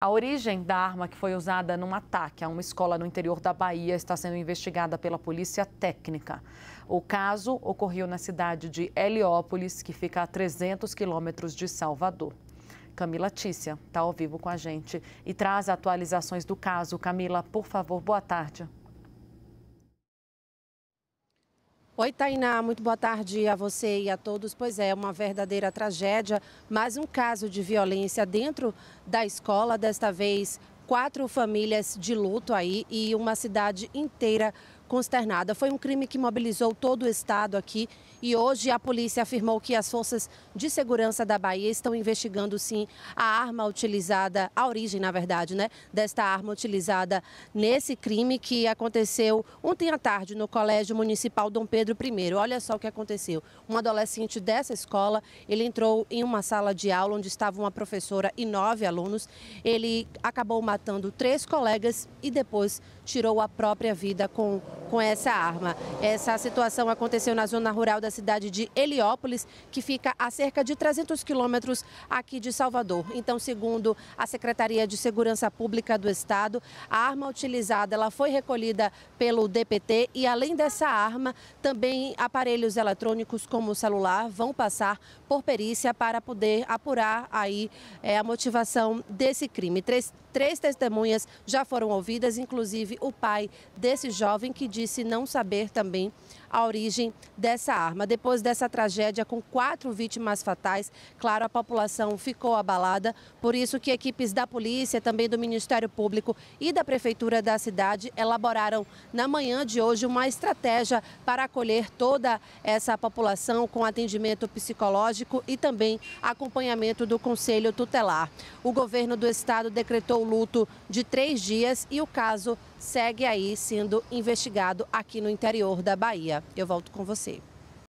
A origem da arma que foi usada num ataque a uma escola no interior da Bahia está sendo investigada pela Polícia Técnica. O caso ocorreu na cidade de Heliópolis, que fica a 300 quilômetros de Salvador. Camila Tícia está ao vivo com a gente e traz atualizações do caso. Camila, por favor, boa tarde. Oi, Tainá, muito boa tarde a você e a todos. Pois é, uma verdadeira tragédia, mais um caso de violência dentro da escola, desta vez quatro famílias de luto aí e uma cidade inteira consternada. Foi um crime que mobilizou todo o estado aqui e hoje a polícia afirmou que as forças de segurança da Bahia estão investigando sim a arma utilizada, a origem na verdade, né, desta arma utilizada nesse crime que aconteceu ontem à tarde no Colégio Municipal Dom Pedro I. Olha só o que aconteceu. Um adolescente dessa escola, ele entrou em uma sala de aula onde estava uma professora e nove alunos. Ele acabou matando três colegas e depois tirou a própria vida com com essa arma. Essa situação aconteceu na zona rural da cidade de Heliópolis, que fica a cerca de 300 quilômetros aqui de Salvador. Então, segundo a Secretaria de Segurança Pública do Estado, a arma utilizada ela foi recolhida pelo DPT e, além dessa arma, também aparelhos eletrônicos como o celular vão passar por perícia para poder apurar aí é, a motivação desse crime. Três, três testemunhas já foram ouvidas, inclusive o pai desse jovem que disse não saber também a origem dessa arma. Depois dessa tragédia com quatro vítimas fatais, claro, a população ficou abalada, por isso que equipes da polícia, também do Ministério Público e da prefeitura da cidade elaboraram na manhã de hoje uma estratégia para acolher toda essa população com atendimento psicológico e também acompanhamento do Conselho Tutelar. O governo do estado decretou luto de três dias e o caso segue aí sendo investigado aqui no interior da Bahia. Eu volto com você.